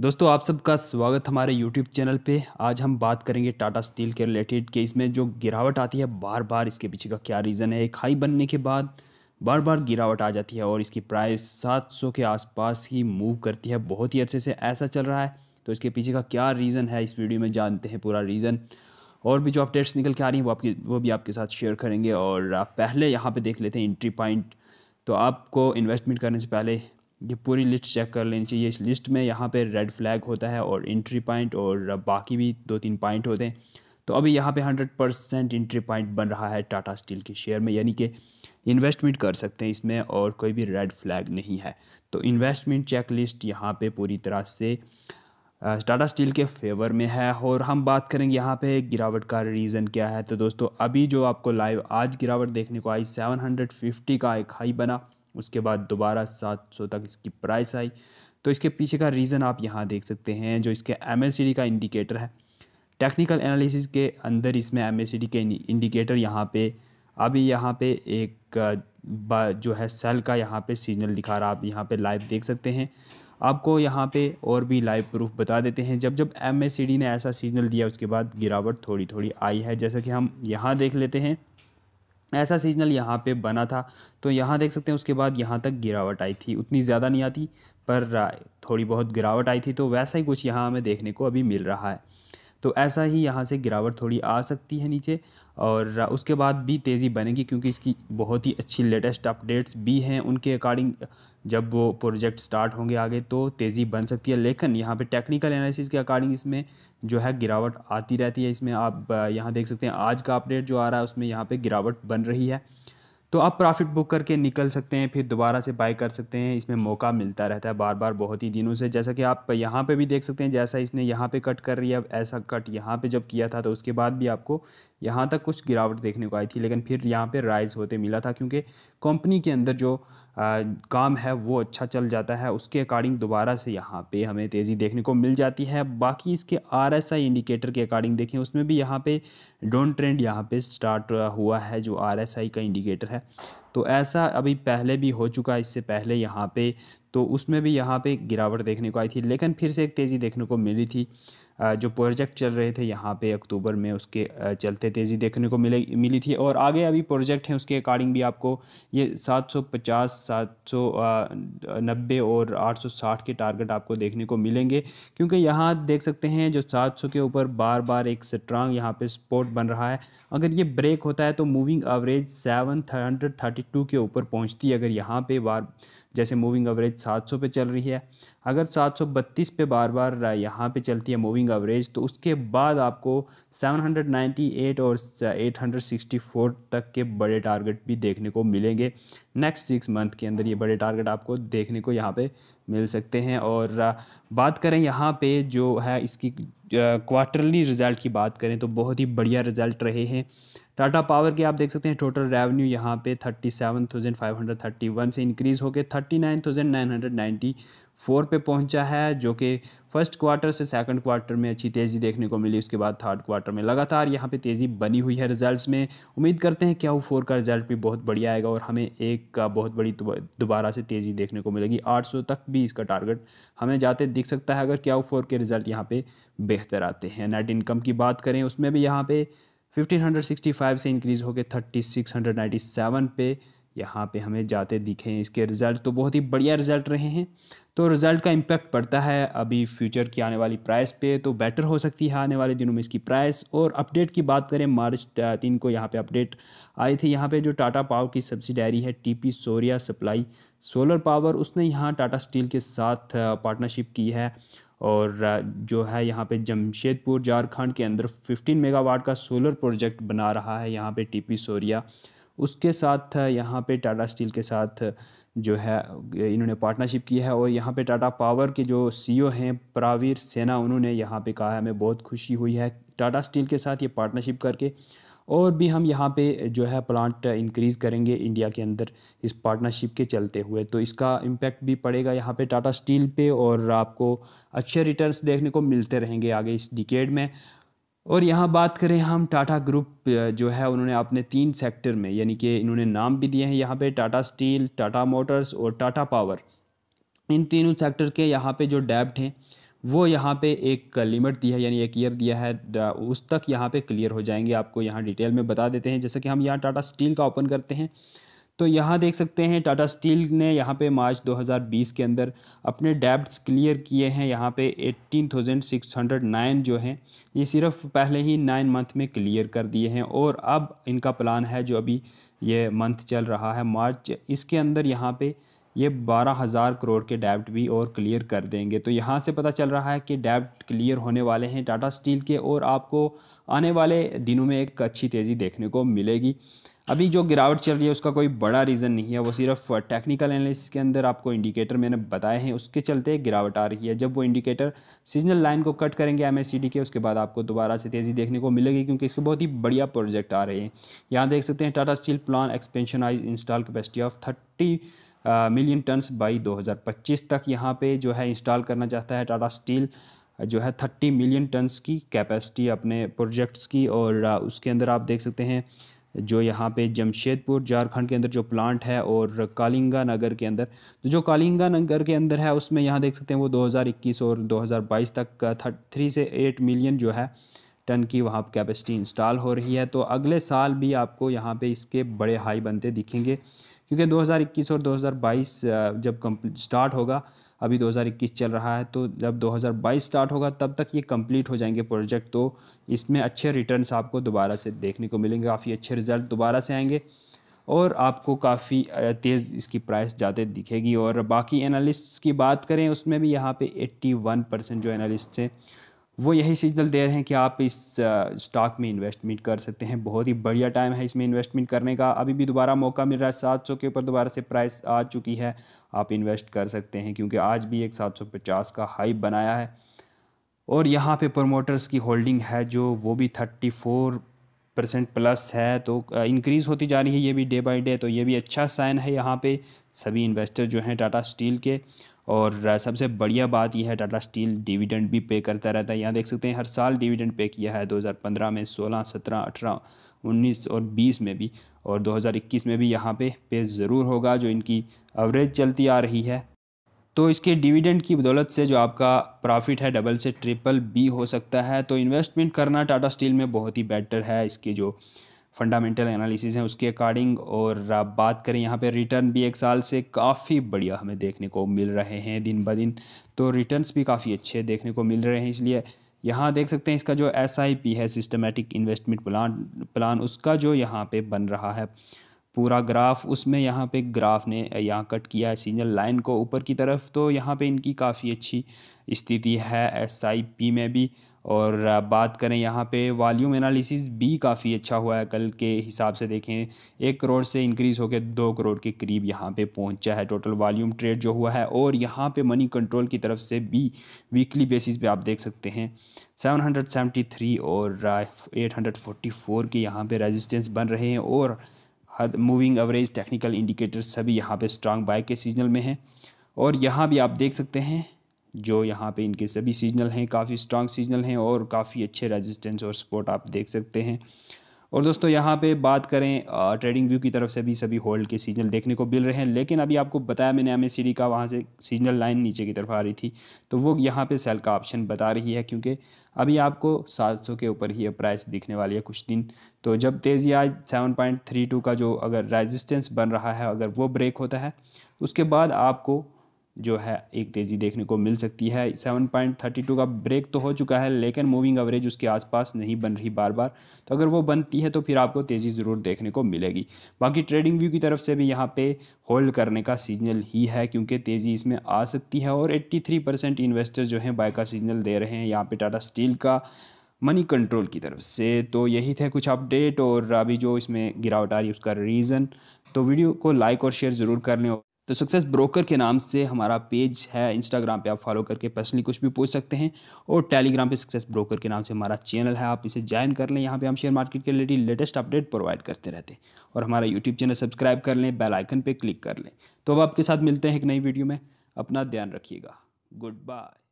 दोस्तों आप सबका स्वागत हमारे YouTube चैनल पे आज हम बात करेंगे टाटा स्टील के रिलेटेड कि इसमें जो गिरावट आती है बार बार इसके पीछे का क्या रीज़न है एक हाई बनने के बाद बार बार गिरावट आ जाती है और इसकी प्राइस 700 के आसपास ही मूव करती है बहुत ही अच्छे से ऐसा चल रहा है तो इसके पीछे का क्या रीज़न है इस वीडियो में जानते हैं पूरा रीज़न और भी जो अपडेट्स निकल के आ रही हैं वो आपकी वो भी आपके साथ शेयर करेंगे और आप पहले यहाँ पर देख लेते हैं इंट्री पॉइंट तो आपको इन्वेस्टमेंट करने से पहले ये पूरी लिस्ट चेक कर लेनी चाहिए इस लिस्ट में यहाँ पे रेड फ्लैग होता है और इंट्री पॉइंट और बाकी भी दो तीन पॉइंट होते हैं तो अभी यहाँ पे 100 परसेंट इंट्री पॉइंट बन रहा है टाटा स्टील के शेयर में यानी कि इन्वेस्टमेंट कर सकते हैं इसमें और कोई भी रेड फ्लैग नहीं है तो इन्वेस्टमेंट चेक लिस्ट यहाँ पर पूरी तरह से टाटा स्टील के फेवर में है और हम बात करेंगे यहाँ पे गिरावट का रीज़न क्या है तो दोस्तों अभी जो आपको लाइव आज गिरावट देखने को आई 750 का एक हाई बना उसके बाद दोबारा सात सौ तक इसकी प्राइस आई तो इसके पीछे का रीज़न आप यहाँ देख सकते हैं जो इसके एम का इंडिकेटर है टेक्निकल एनालिसिस के अंदर इसमें एम के इंडिकेटर यहाँ पे अभी यहाँ पे एक जो है सेल का यहाँ पे सीजनल दिखा रहा आप यहाँ पे लाइव देख सकते हैं आपको यहाँ पे और भी लाइव प्रूफ बता देते हैं जब जब एम ने ऐसा सीजनल दिया उसके बाद गिरावट थोड़ी थोड़ी आई है जैसा कि हम यहाँ देख लेते हैं ऐसा सीजनल यहाँ पे बना था तो यहाँ देख सकते हैं उसके बाद यहाँ तक गिरावट आई थी उतनी ज़्यादा नहीं आती पर थोड़ी बहुत गिरावट आई थी तो वैसा ही कुछ यहाँ हमें देखने को अभी मिल रहा है तो ऐसा ही यहाँ से गिरावट थोड़ी आ सकती है नीचे और उसके बाद भी तेज़ी बनेगी क्योंकि इसकी बहुत ही अच्छी लेटेस्ट अपडेट्स भी हैं उनके अकॉर्डिंग जब वो प्रोजेक्ट स्टार्ट होंगे आगे तो तेज़ी बन सकती है लेकिन यहाँ पे टेक्निकल एनालिसिस के अकॉर्डिंग इसमें जो है गिरावट आती रहती है इसमें आप यहाँ देख सकते हैं आज का अपडेट जो आ रहा है उसमें यहाँ पर गिरावट बन रही है तो आप प्रॉफिट बुक करके निकल सकते हैं फिर दोबारा से बाय कर सकते हैं इसमें मौका मिलता रहता है बार बार बहुत ही दिनों से जैसा कि आप यहाँ पे भी देख सकते हैं जैसा इसने यहाँ पे कट कर रही है ऐसा कट यहाँ पे जब किया था तो उसके बाद भी आपको यहाँ तक कुछ गिरावट देखने को आई थी लेकिन फिर यहाँ पे राइज़ होते मिला था क्योंकि कंपनी के अंदर जो आ, काम है वो अच्छा चल जाता है उसके अकॉर्डिंग दोबारा से यहाँ पे हमें तेज़ी देखने को मिल जाती है बाकी इसके आरएसआई इंडिकेटर के अकॉर्डिंग देखें उसमें भी यहाँ पे डोंट ट्रेंड यहाँ पे स्टार्ट हुआ है जो आरएसआई का इंडिकेटर है तो ऐसा अभी पहले भी हो चुका है इससे पहले यहाँ पे तो उसमें भी यहाँ पे गिरावट देखने को आई थी लेकिन फिर से एक तेज़ी देखने को मिली थी जो प्रोजेक्ट चल रहे थे यहाँ पे अक्टूबर में उसके चलते तेज़ी देखने को मिले मिली थी और आगे अभी प्रोजेक्ट हैं उसके अकॉर्डिंग भी आपको ये 750, 790 और 860 के टारगेट आपको देखने को मिलेंगे क्योंकि यहाँ देख सकते हैं जो 700 के ऊपर बार बार एक स्ट्रांग यहाँ पे स्पोर्ट बन रहा है अगर ये ब्रेक होता है तो मूविंग एवरेज सेवन के ऊपर पहुँचती है अगर यहाँ पर बार जैसे मूविंग एवरेज 700 पे चल रही है अगर 732 पे बार बार यहाँ पे चलती है मूविंग एवरेज तो उसके बाद आपको 798 और 864 तक के बड़े टारगेट भी देखने को मिलेंगे नेक्स्ट सिक्स मंथ के अंदर ये बड़े टारगेट आपको देखने को यहाँ पे मिल सकते हैं और बात करें यहाँ पे जो है इसकी क्वार्टरली रिज़ल्ट की बात करें तो बहुत ही बढ़िया रिज़ल्ट रहे हैं टाटा पावर के आप देख सकते हैं टोटल रेवेन्यू यहाँ पे वन से इंक्रीज़ होकर नाइन्टी फोर पे पहुंचा है जो कि फर्स्ट क्वार्टर से सेकंड क्वार्टर में अच्छी तेज़ी देखने को मिली उसके बाद थर्ड क्वार्टर में लगातार यहाँ पे तेज़ी बनी हुई है रिजल्ट्स में उम्मीद करते हैं क्या वो फोर का रिजल्ट भी बहुत बढ़िया आएगा और हमें एक का बहुत बड़ी दोबारा से तेज़ी देखने को मिलेगी 800 तक भी इसका टारगेट हमें जाते दिख सकता है अगर क्या वो फोर के रिजल्ट यहाँ पर बेहतर आते हैं नेट इनकम की बात करें उसमें भी यहाँ पर फिफ्टीन से इंक्रीज़ होकर 3697 पे यहाँ पे हमें जाते हैं इसके रिज़ल्ट तो बहुत ही बढ़िया रिज़ल्ट रहे हैं तो रिज़ल्ट का इम्पैक्ट पड़ता है अभी फ्यूचर की आने वाली प्राइस पे तो बेटर हो सकती है आने वाले दिनों में इसकी प्राइस और अपडेट की बात करें मार्च तीन को यहाँ पे अपडेट आए थे यहाँ पे जो टाटा पावर की सब्सिडायरी है TP Saurya supply solar power उसने यहाँ टाटा स्टील के साथ पार्टनरशिप की है और जो है यहाँ पे जमशेदपुर झारखंड के अंदर 15 मेगावाट का सोलर प्रोजेक्ट बना रहा है यहाँ पे टीपी सोरिया उसके साथ यहाँ पे टाटा स्टील के साथ जो है इन्होंने पार्टनरशिप की है और यहाँ पे टाटा पावर के जो सीईओ e हैं प्रावीर सेना उन्होंने यहाँ पे कहा है हमें बहुत खुशी हुई है टाटा स्टील के साथ ये पार्टनरशिप करके और भी हम यहाँ पे जो है प्लांट इंक्रीज़ करेंगे इंडिया के अंदर इस पार्टनरशिप के चलते हुए तो इसका इम्पैक्ट भी पड़ेगा यहाँ पे टाटा स्टील पे और आपको अच्छे रिटर्न्स देखने को मिलते रहेंगे आगे इस डिकेड में और यहाँ बात करें हम टाटा ग्रुप जो है उन्होंने अपने तीन सेक्टर में यानी कि इन्होंने नाम भी दिए हैं यहाँ पे टाटा स्टील टाटा मोटर्स और टाटा पावर इन तीनों सेक्टर के यहाँ पे जो डेब्ट हैं वो यहाँ पे एक लिमिट दी है यानी एक ईयर दिया है उस तक यहाँ पे क्लियर हो जाएंगे आपको यहाँ डिटेल में बता देते हैं जैसे कि हम यहाँ टाटा स्टील का ओपन करते हैं तो यहाँ देख सकते हैं टाटा स्टील ने यहाँ पे मार्च 2020 के अंदर अपने डेब्ट्स क्लियर किए हैं यहाँ पे 18,609 जो हैं ये सिर्फ पहले ही नाइन मंथ में क्लियर कर दिए हैं और अब इनका प्लान है जो अभी ये मंथ चल रहा है मार्च इसके अंदर यहाँ पे ये बारह हज़ार करोड़ के डेब्ट भी और क्लियर कर देंगे तो यहाँ से पता चल रहा है कि डेब्ट क्लियर होने वाले हैं टाटा स्टील के और आपको आने वाले दिनों में एक अच्छी तेज़ी देखने को मिलेगी अभी जो गिरावट चल रही है उसका कोई बड़ा रीज़न नहीं है वो सिर्फ टेक्निकल एनालिसिस के अंदर आपको इंडिकेटर मैंने बताए हैं उसके चलते गिरावट आ रही है जब वो इंडिकेटर सीजनल लाइन को कट करेंगे एम के उसके बाद आपको दोबारा से तेज़ी देखने को मिलेगी क्योंकि इसके बहुत ही बढ़िया प्रोजेक्ट आ रहे हैं यहाँ देख सकते हैं Tata steel plan expansion aims install capacity of thirty million tons by दो तक यहाँ पर जो है इंस्टॉल करना चाहता है टाटा स्टील जो है थर्टी मिलियन टनस की कैपेसिटी अपने प्रोजेक्ट्स की और uh, उसके अंदर आप देख सकते हैं जो यहाँ पे जमशेदपुर झारखंड के अंदर जो प्लांट है और कालिंगा नगर के अंदर तो जो कालिंगा नगर के अंदर है उसमें यहाँ देख सकते हैं वो 2021 और 2022 तक थ्री से एट मिलियन जो है टन की वहाँ कैपेसिटी इंस्टॉल हो रही है तो अगले साल भी आपको यहाँ पे इसके बड़े हाई बनते दिखेंगे क्योंकि 2021 और 2022 जब कम्प स्टार्ट होगा अभी 2021 चल रहा है तो जब 2022 स्टार्ट होगा तब तक ये कंप्लीट हो जाएंगे प्रोजेक्ट तो इसमें अच्छे रिटर्न्स आपको दोबारा से देखने को मिलेंगे काफ़ी अच्छे रिजल्ट दोबारा से आएंगे और आपको काफ़ी तेज़ इसकी प्राइस ज़्यादा दिखेगी और बाकी एनालिस्ट्स की बात करें उसमें भी यहाँ पे 81 परसेंट जो एनालिस्ट हैं वो यही सिग्नल दे रहे हैं कि आप इस स्टॉक में इन्वेस्टमेंट कर सकते हैं बहुत ही बढ़िया टाइम है इसमें इन्वेस्टमेंट करने का अभी भी दोबारा मौका मिल रहा है सात सौ के ऊपर दोबारा से प्राइस आ चुकी है आप इन्वेस्ट कर सकते हैं क्योंकि आज भी एक सात सौ पचास का हाई बनाया है और यहाँ पे प्रोमोटर्स की होल्डिंग है जो वो भी थर्टी फोर परसेंट प्लस है तो इंक्रीज़ होती जा रही है ये भी डे बाई डे तो ये भी अच्छा साइन है यहाँ पे सभी इन्वेस्टर जो हैं टाटा स्टील के और सबसे बढ़िया बात यह है टाटा स्टील डिविडेंड भी पे करता रहता है यहाँ देख सकते हैं हर साल डिविडेंड पे किया है 2015 में 16, 17, 18, 19 और 20 में भी और 2021 में भी यहाँ पे पे ज़रूर होगा जो इनकी एवरेज चलती आ रही है तो इसके डिविडेंड की बदौलत से जो आपका प्रॉफिट है डबल से ट्रिपल बी हो सकता है तो इन्वेस्टमेंट करना टाटा स्टील में बहुत ही बेटर है इसके जो फंडामेंटल एनालिसिस हैं उसके अकॉर्डिंग और आप बात करें यहाँ पे रिटर्न भी एक साल से काफ़ी बढ़िया हमें देखने को मिल रहे हैं दिन ब दिन तो रिटर्न्स भी काफ़ी अच्छे देखने को मिल रहे हैं इसलिए यहाँ देख सकते हैं इसका जो एस है सिस्टमेटिक इन्वेस्टमेंट प्लान प्लान उसका जो यहाँ पे बन रहा है पूरा ग्राफ उसमें यहाँ पे ग्राफ ने यहाँ कट किया है सिग्नल लाइन को ऊपर की तरफ तो यहाँ पे इनकी काफ़ी अच्छी स्थिति है एस आई पी में भी और बात करें यहाँ पे वॉल्यूम एनालिसिस भी काफ़ी अच्छा हुआ है कल के हिसाब से देखें एक करोड़ से इंक्रीज़ होकर दो करोड़ के करीब यहाँ पे पहुँचा है टोटल वॉल्यूम ट्रेड जो हुआ है और यहाँ पे मनी कंट्रोल की तरफ से भी वीकली बेसिस पे आप देख सकते हैं 773 और 844 के यहाँ पे रेजिस्टेंस बन रहे हैं और हर मूविंग एवरेज टेक्निकल इंडिकेटर सभी यहाँ पे स्ट्रांग बाय के सीजनल में हैं और यहाँ भी आप देख सकते हैं जो यहाँ पे इनके सभी सीजनल हैं काफ़ी स्ट्रांग सीजनल हैं और काफ़ी अच्छे रेजिस्टेंस और सपोर्ट आप देख सकते हैं और दोस्तों यहाँ पे बात करें ट्रेडिंग व्यू की तरफ से भी सभी होल्ड के सीजनल देखने को मिल रहे हैं लेकिन अभी आपको बताया मैंने एम का वहाँ से सीजनल लाइन नीचे की तरफ आ रही थी तो वो यहाँ पे सेल का ऑप्शन बता रही है क्योंकि अभी आपको 700 के ऊपर ही प्राइस दिखने वाली है कुछ दिन तो जब तेज़ी आज सेवन का जो अगर रेजिस्टेंस बन रहा है अगर वो ब्रेक होता है उसके बाद आपको जो है एक तेज़ी देखने को मिल सकती है 7.32 का ब्रेक तो हो चुका है लेकिन मूविंग एवरेज उसके आसपास नहीं बन रही बार बार तो अगर वो बनती है तो फिर आपको तेज़ी ज़रूर देखने को मिलेगी बाकी ट्रेडिंग व्यू की तरफ से भी यहाँ पे होल्ड करने का सीजनल ही है क्योंकि तेज़ी इसमें आ सकती है और परसेंट इन्वेस्टर्स जो हैं बाय का सीजनल दे रहे हैं यहाँ पर टाटा स्टील का मनी कंट्रोल की तरफ से तो यही थे कुछ अपडेट और अभी जो इसमें गिरावट आ रही है उसका रीज़न तो वीडियो को लाइक और शेयर ज़रूर कर लें तो सक्सेस ब्रोकर के नाम से हमारा पेज है इंस्टाग्राम पे आप फॉलो करके पर्सनली कुछ भी पूछ सकते हैं और टेलीग्राम पे सक्सेस ब्रोकर के नाम से हमारा चैनल है आप इसे ज्वाइन कर लें यहाँ पे हम शेयर मार्केट के रिलेटेड लेटेस्ट अपडेट प्रोवाइड करते रहते हैं और हमारा यूट्यूब चैनल सब्सक्राइब कर लें बेलाइकन पर क्लिक कर लें तो अब आपके साथ मिलते हैं एक नई वीडियो में अपना ध्यान रखिएगा गुड बाय